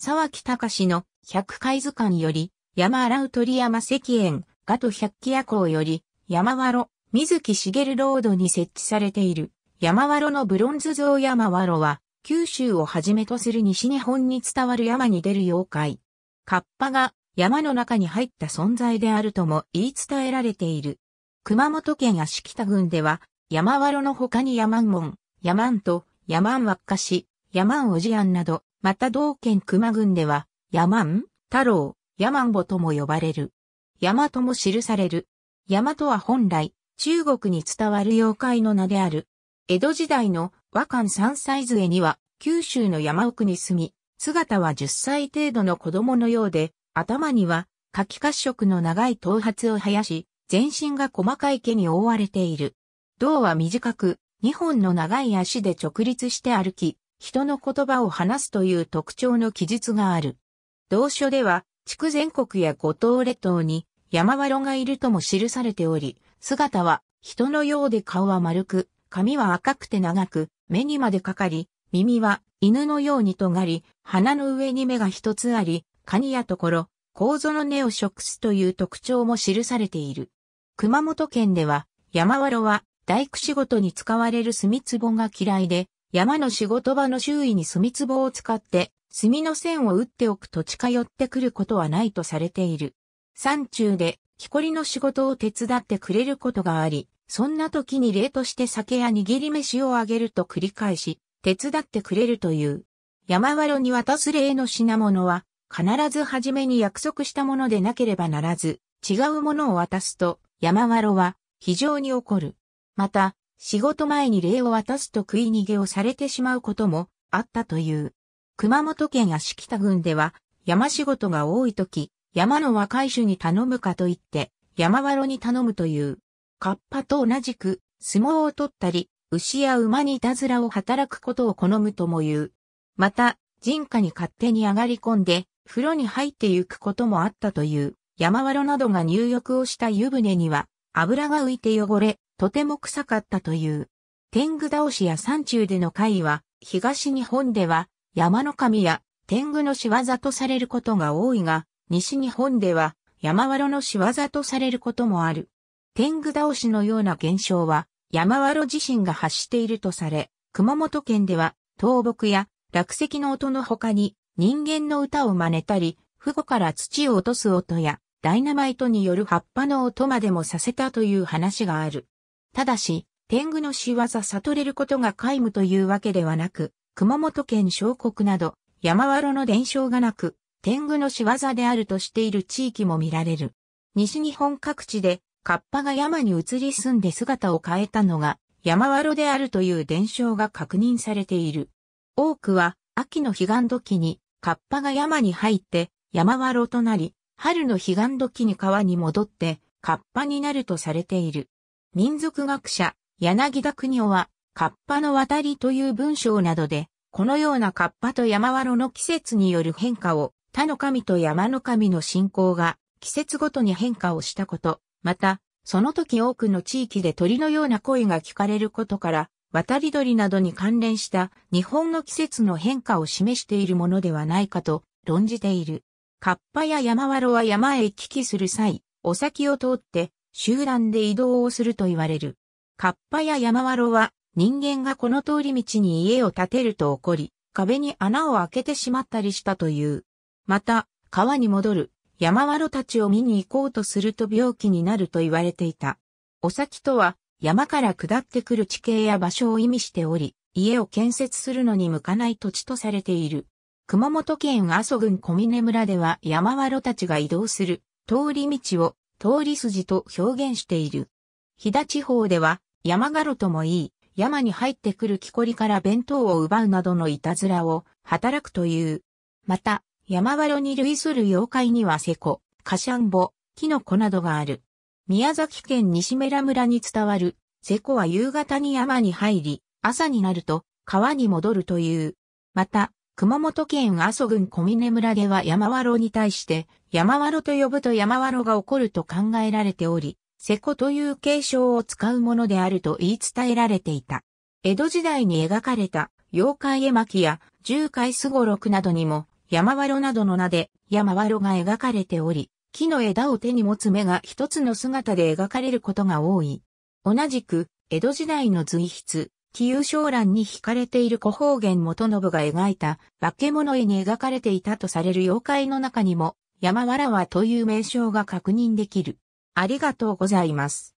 沢木隆の百回図鑑より、山荒う鳥山石園、ガト百鬼夜行より、山わろ、水木しげるロードに設置されている、山わろのブロンズ像山わろは、九州をはじめとする西日本に伝わる山に出る妖怪。カッパが山の中に入った存在であるとも言い伝えられている。熊本県足北郡では、山わろの他に山門、山と、山わっかし、山んおじやんなど、また同県熊郡では、ヤマン、太郎、ヤマンボとも呼ばれる。ヤマとも記される。ヤマとは本来、中国に伝わる妖怪の名である。江戸時代の和漢三歳杖には、九州の山奥に住み、姿は10歳程度の子供のようで、頭には、柿褐色の長い頭髪を生やし、全身が細かい毛に覆われている。胴は短く、2本の長い足で直立して歩き、人の言葉を話すという特徴の記述がある。同書では、地区全国や五島列島に山わろがいるとも記されており、姿は人のようで顔は丸く、髪は赤くて長く、目にまでかかり、耳は犬のように尖り、鼻の上に目が一つあり、カニやところ、構造の根を食すという特徴も記されている。熊本県では、山わろは大工仕事に使われる墨壺が嫌いで、山の仕事場の周囲に墨壺を使って、墨の線を打っておくと近寄ってくることはないとされている。山中で木こりの仕事を手伝ってくれることがあり、そんな時に例として酒や握り飯をあげると繰り返し、手伝ってくれるという。山わろに渡す例の品物は、必ず初めに約束したものでなければならず、違うものを渡すと、山わろは非常に怒る。また、仕事前に礼を渡すと食い逃げをされてしまうこともあったという。熊本県足北郡では山仕事が多い時、山の若い種に頼むかと言って、山わろに頼むという。カッパと同じく相撲を取ったり、牛や馬にいたずらを働くことを好むとも言う。また、人家に勝手に上がり込んで、風呂に入ってゆくこともあったという。山わろなどが入浴をした湯船には、油が浮いて汚れ、とても臭かったという。天狗倒しや山中での会は、東日本では山の神や天狗の仕業とされることが多いが、西日本では山わろの仕業とされることもある。天狗倒しのような現象は、山わろ自身が発しているとされ、熊本県では倒木や落石の音の他に人間の歌を真似たり、父母から土を落とす音やダイナマイトによる葉っぱの音までもさせたという話がある。ただし、天狗の仕業悟れることが皆無というわけではなく、熊本県小国など、山ろの伝承がなく、天狗の仕業であるとしている地域も見られる。西日本各地で、カッパが山に移り住んで姿を変えたのが、山ろであるという伝承が確認されている。多くは、秋の彼岸時に、カッパが山に入って、山ろとなり、春の彼岸時に川に戻って、カッパになるとされている。民族学者、柳田国夫は、カッパの渡りという文章などで、このようなカッパと山わろの季節による変化を、他の神と山の神の信仰が、季節ごとに変化をしたこと、また、その時多くの地域で鳥のような声が聞かれることから、渡り鳥などに関連した日本の季節の変化を示しているものではないかと論じている。カッパや山ワロは山へ行き来する際、お先を通って集団で移動をすると言われる。カッパや山ワロは人間がこの通り道に家を建てると起こり、壁に穴を開けてしまったりしたという。また、川に戻る山ワロたちを見に行こうとすると病気になると言われていた。お先とは山から下ってくる地形や場所を意味しており、家を建設するのに向かない土地とされている。熊本県阿蘇郡小峰村では山ワロたちが移動する通り道を通り筋と表現している。飛騨地方では、山ガロともいい、山に入ってくる木こりから弁当を奪うなどのいたずらを働くという。また、山ワロに類する妖怪にはセコ、カシャンボ、キノコなどがある。宮崎県西メラ村に伝わる、セコは夕方に山に入り、朝になると川に戻るという。また、熊本県阿蘇郡小峰村では山わろに対して、山わろと呼ぶと山わろが起こると考えられており、瀬古という継承を使うものであると言い伝えられていた。江戸時代に描かれた妖怪絵巻や十海すごろくなどにも山わろなどの名で山わろが描かれており、木の枝を手に持つ目が一つの姿で描かれることが多い。同じく、江戸時代の随筆、紀遊商欄に惹かれている古方言元信が描いた化け物絵に描かれていたとされる妖怪の中にも、山わらわという名称が確認できる。ありがとうございます。